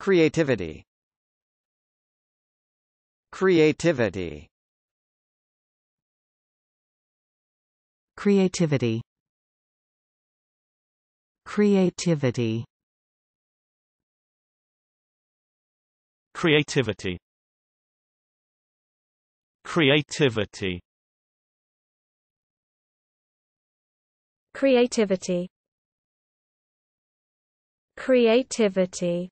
Creativity Creativity Creativity Creativity Creativity Creativity Creativity Creativity